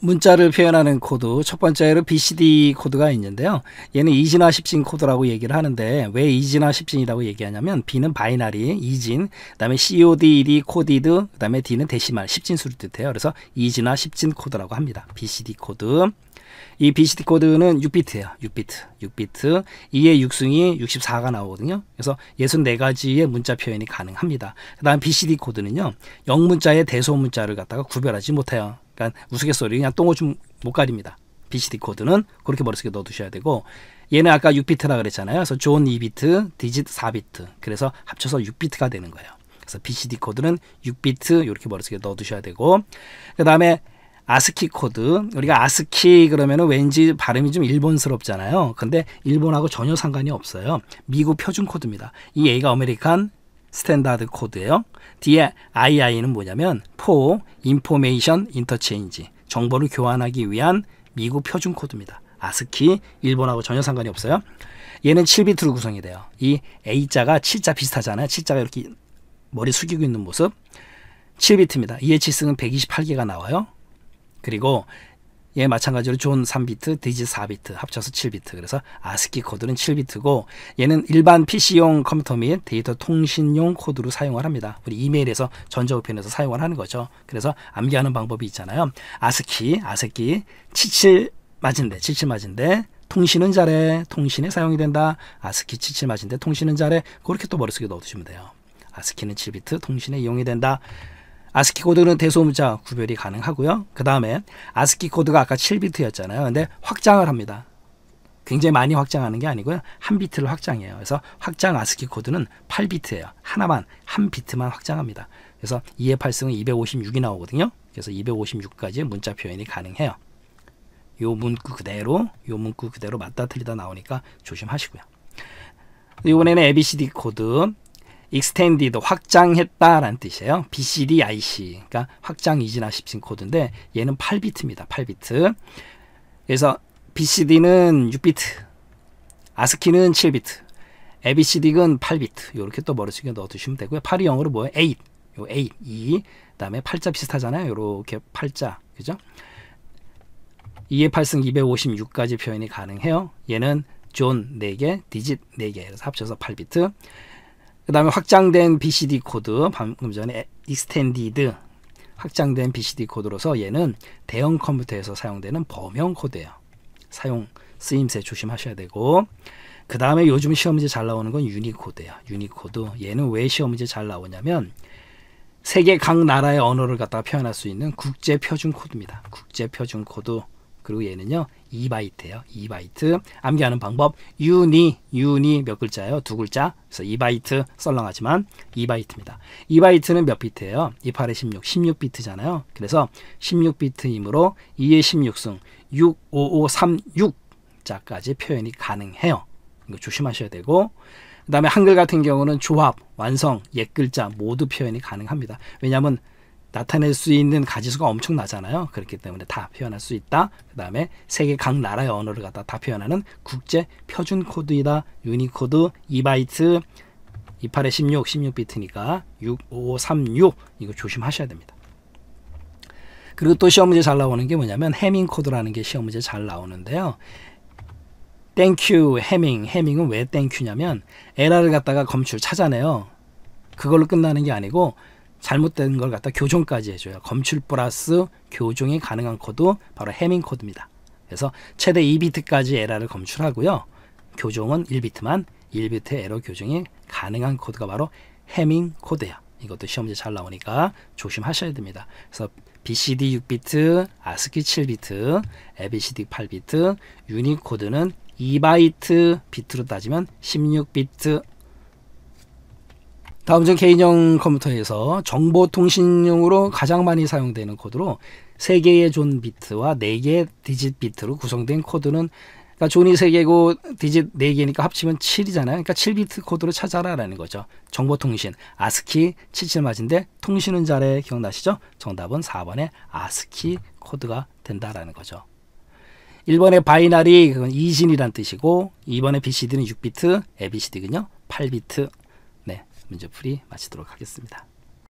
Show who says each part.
Speaker 1: 문자를 표현하는 코드 첫 번째로 BCD 코드가 있는데요. 얘는 이진화 십진 코드라고 얘기를 하는데 왜 이진화 십진이라고 얘기하냐면 B는 바이나리 이진 그다음에 CODD 코디드 그다음에 D는 데시말 십진 수를 뜻해요. 그래서 이진화 십진 코드라고 합니다. BCD 코드 이 BCD 코드는 6비트예요. 6비트. 6비트. 2의 6승이 64가 나오거든요. 그래서 64가지의 문자 표현이 가능합니다. 그다음 BCD 코드는요. 0문자의 대소문자를 갖다가 구별하지 못해요. 그러니까 우스갯소리 그냥 똥오줌 못 가립니다. BCD 코드는 그렇게 머릿속에 넣어두셔야 되고 얘는 아까 6비트라 그랬잖아요. 그래서 존 2비트, 디짓 4비트. 그래서 합쳐서 6비트가 되는 거예요. 그래서 BCD 코드는 6비트 이렇게 머릿속에 넣어두셔야 되고 그 다음에 아스키 코드 우리가 아스키 그러면은 왠지 발음이 좀 일본스럽잖아요. 근데 일본하고 전혀 상관이 없어요. 미국 표준 코드입니다. 이 A가 아메리칸, 스탠다드 코드예요. 뒤에 II는 뭐냐면 포 인포메이션 인터체인지 정보를 교환하기 위한 미국 표준 코드입니다. 아스키 일본하고 전혀 상관이 없어요. 얘는 7비트로 구성이 돼요. 이 A자가 7자 비슷하잖아요. 7자가 이렇게 머리 숙이고 있는 모습. 7비트입니다. EHS는 128개가 나와요. 그리고 예, 마찬가지로 존 3비트, 디지 4비트, 합쳐서 7비트. 그래서 아스키 코드는 7비트고 얘는 일반 PC용 컴퓨터 및 데이터 통신용 코드로 사용을 합니다. 우리 이메일에서 전자우편에서 사용을 하는 거죠. 그래서 암기하는 방법이 있잖아요. 아스키, 아스키, 77 맞은데, 77 맞은데 통신은 잘해, 통신에 사용이 된다. 아스키 77 맞은데 통신은 잘해. 그렇게 또 머릿속에 넣어두시면 돼요. 아스키는 7비트, 통신에 이용이 된다. 아스키 코드는 대소문자 구별이 가능하고요. 그 다음에 아스키 코드가 아까 7비트였잖아요. 근데 확장을 합니다. 굉장히 많이 확장하는 게 아니고요. 한 비트를 확장해요. 그래서 확장 아스키 코드는 8비트예요. 하나만, 한 비트만 확장합니다. 그래서 2의 8승은 256이 나오거든요. 그래서 256까지 문자 표현이 가능해요. 요 문구 그대로, 요 문구 그대로 맞다 틀리다 나오니까 조심하시고요. 이번에는 ABCD 코드, 익스텐디드 확장했다라는 뜻이에요. BCDIC 그러니까 확장 이진화 십신 코드인데 얘는 8비트입니다. 8비트. 그래서 BCD는 6비트, 아스키는 7비트, ABCD는 8비트. 이렇게 또 머릿속에 넣어두시면 되고요. 8이 영어로 뭐예요? 8. 요 8, 2. 그다음에 8자 비슷하잖아요. 이렇게 8자. 그죠? 2의 8승 256까지 표현이 가능해요. 얘는 존 4개, 디짓 4개. 그래서 합쳐서 8비트. 그 다음에 확장된 BCD 코드 방금 전에 익스텐디드 확장된 BCD 코드로서 얘는 대형 컴퓨터에서 사용되는 범용 코드예요. 사용 쓰임새 조심하셔야 되고 그 다음에 요즘 시험문제 잘 나오는 건 유니코드예요. 유니코드 얘는 왜 시험문제 잘 나오냐면 세계 각 나라의 언어를 갖다 표현할 수 있는 국제 표준 코드입니다. 국제 표준 코드 그리고 얘는요. 2바이트예요. 2바이트. 암기하는 방법 유니 유니 몇 글자예요? 두 글자. 그래서 2바이트 썰렁하지만 2바이트입니다. 2바이트는 몇 비트예요? 28에 16, 16비트잖아요. 그래서 16비트이므로 2의 16승 6, 5, 5, 3, 6자까지 표현이 가능해요. 이거 조심하셔야 되고 그 다음에 한글 같은 경우는 조합, 완성, 옛글자 모두 표현이 가능합니다. 왜냐하면 나타낼 수 있는 가지수가 엄청나잖아요. 그렇기 때문에 다 표현할 수 있다. 그 다음에 세계 각 나라의 언어를 갖다 다 표현하는 국제 표준 코드이다. 유니코드 2바이트 28에 16, 16비트니까 6536 이거 조심하셔야 됩니다. 그리고 또 시험 문제 잘 나오는 게 뭐냐면 해밍 코드라는 게 시험 문제 잘 나오는데요. 땡큐 해밍 해밍은 왜 땡큐냐면 에라를 갖다가 검출 찾아내요. 그걸로 끝나는 게 아니고 잘못된 걸 갖다 교정까지 해줘요. 검출 플러스 교정이 가능한 코드 바로 해밍 코드입니다. 그래서 최대 2비트까지 에러를 검출하고요. 교정은 1비트만 1비트 에러 교정이 가능한 코드가 바로 해밍 코드예요. 이것도 시험제 잘 나오니까 조심하셔야 됩니다. 그래서 BCD 6비트, ASCII 7비트, ABCD 8비트, 유니코드는 2바이트 비트로 따지면 16비트 다음 중 개인용 컴퓨터에서 정보통신용으로 가장 많이 사용되는 코드로 3개의 존 비트와 4개의 디짓 비트로 구성된 코드는 그러니까 존이 3개고 디짓 4개니까 합치면 7이잖아요. 그러니까 7비트 코드로 찾아라라는 거죠. 정보통신, 아스키 7 7맞은데 통신은 잘해 기억나시죠? 정답은 4번의 아스키 코드가 된다라는 거죠. 1번의 바이나리 그건 이진이란 뜻이고 2번의 BCD는 6비트, ABCD군요. 8비트. 문제풀이 마치도록 하겠습니다.